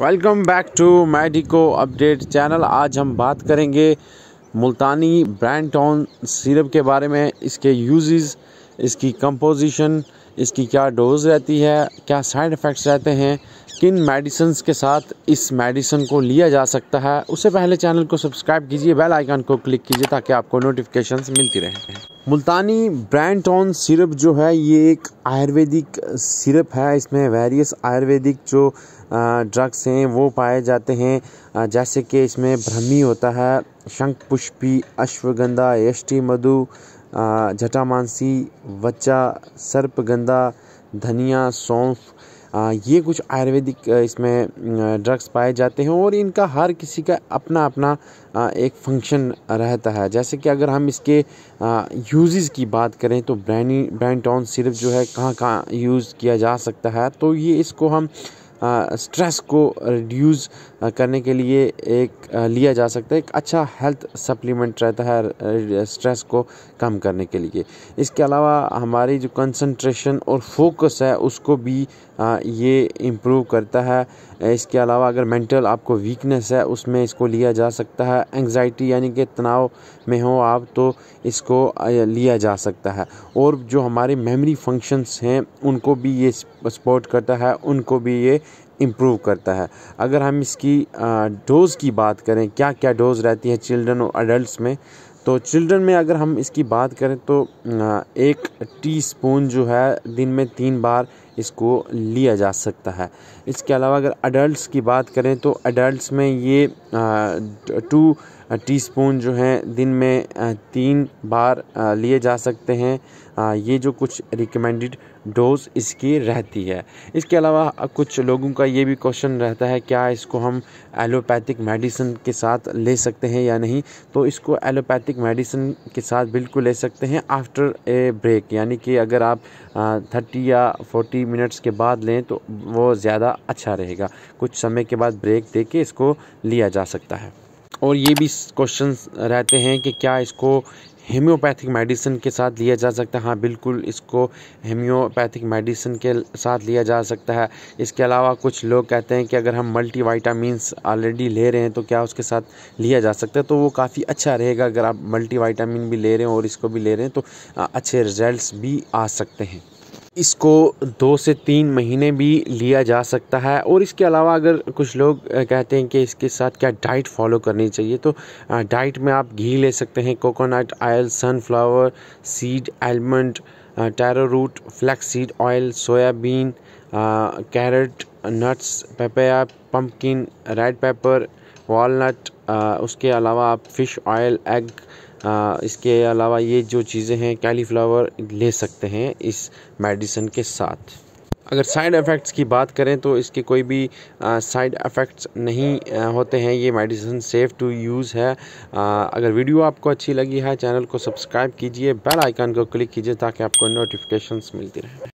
welcome back to Medico update channel आज हम बात करेंगे मुल्तानी ब्रांड टाउन सिरप के बारे में इसके यूजेस इसकी कंपोजिशन इसकी क्या डोज रहती है क्या साइड इफ़ेक्ट्स रहते हैं किन मेडिसन के साथ इस मेडिसन को लिया जा सकता है उससे पहले चैनल को सब्सक्राइब कीजिए बेल आइकन को क्लिक कीजिए ताकि आपको नोटिफिकेशंस मिलती रहें मुल्तानी ब्रांड ऑन सिरप जो है ये एक आयुर्वेदिक सिरप है इसमें वेरियस आयुर्वेदिक जो ड्रग्स हैं वो पाए जाते हैं जैसे कि इसमें भ्रमी होता है शंख पुष्पी अश्वगंधा यष्टि मधु जटामांसी वच्चा सर्पगंधा धनिया सौंफ ये कुछ आयुर्वेदिक इसमें ड्रग्स पाए जाते हैं और इनका हर किसी का अपना अपना एक फंक्शन रहता है जैसे कि अगर हम इसके यूजेस की बात करें तो ब्रैनी ब्रैंटॉन सिर्फ जो है कहाँ कहाँ यूज़ किया जा सकता है तो ये इसको हम स्ट्रेस को रिड्यूस करने के लिए एक लिया जा सकता है एक अच्छा हेल्थ सप्लीमेंट रहता है स्ट्रेस को कम करने के लिए इसके अलावा हमारी जो कंसंट्रेशन और फोकस है उसको भी ये इम्प्रूव करता है इसके अलावा अगर मेंटल आपको वीकनेस है उसमें इसको लिया जा सकता है एंग्जाइटी यानी कि तनाव में हो आप तो इसको लिया जा सकता है और जो हमारे मेमोरी फंक्शंस हैं उनको भी ये सपोर्ट करता है उनको भी ये इम्प्रूव करता है अगर हम इसकी डोज़ की बात करें क्या क्या डोज़ रहती है चिल्ड्रन और अडल्ट में तो चिल्ड्रन में अगर हम इसकी बात करें तो एक टीस्पून जो है दिन में तीन बार इसको लिया जा सकता है इसके अलावा अगर अडल्ट की बात करें तो अडल्ट में ये टू टीस्पून जो है दिन में तीन बार लिए जा सकते हैं ये जो कुछ रिकमेंडेड डोज इसकी रहती है इसके अलावा कुछ लोगों का ये भी क्वेश्चन रहता है क्या इसको हम एलोपैथिक मेडिसिन के साथ ले सकते हैं या नहीं तो इसको एलोपैथिक मेडिसिन के साथ बिल्कुल ले सकते हैं आफ्टर ए ब्रेक यानी कि अगर आप थर्टी या फोर्टी मिनट्स के बाद लें तो वो ज़्यादा अच्छा रहेगा कुछ समय के बाद ब्रेक दे के इसको लिया जा सकता है और ये भी क्वेश्चन रहते हैं कि क्या इसको हेम्योपैथिक मेडिसिन के साथ लिया जा सकता है हाँ बिल्कुल इसको हेम्योपैथिक मेडिसिन के साथ लिया जा सकता है इसके अलावा कुछ लोग कहते हैं कि अगर हम मल्टी वाइटामस ऑलरेडी ले रहे हैं तो क्या उसके साथ लिया जा सकता है तो वो काफ़ी अच्छा रहेगा अगर आप मल्टी वाइटामिन भी ले रहे हैं और इसको भी ले रहे हैं तो अच्छे रिजल्ट भी आ सकते हैं इसको दो से तीन महीने भी लिया जा सकता है और इसके अलावा अगर कुछ लोग कहते हैं कि इसके साथ क्या डाइट फॉलो करनी चाहिए तो डाइट में आप घी ले सकते हैं coconut oil sunflower seed almond taro root flax seed oil soybean carrot nuts papaya pumpkin red pepper walnut उसके अलावा आप फिश ऑयल एग इसके अलावा ये जो चीज़ें हैं कैलीफ्लावर ले सकते हैं इस मेडिसिन के साथ अगर साइड इफ़ेक्ट्स की बात करें तो इसके कोई भी साइड इफ़ेक्ट्स नहीं आ, होते हैं ये मेडिसिन सेफ़ टू यूज़ है आ, अगर वीडियो आपको अच्छी लगी है चैनल को सब्सक्राइब कीजिए बेल आइकन को क्लिक कीजिए ताकि आपको नोटिफिकेशंस मिलती रहे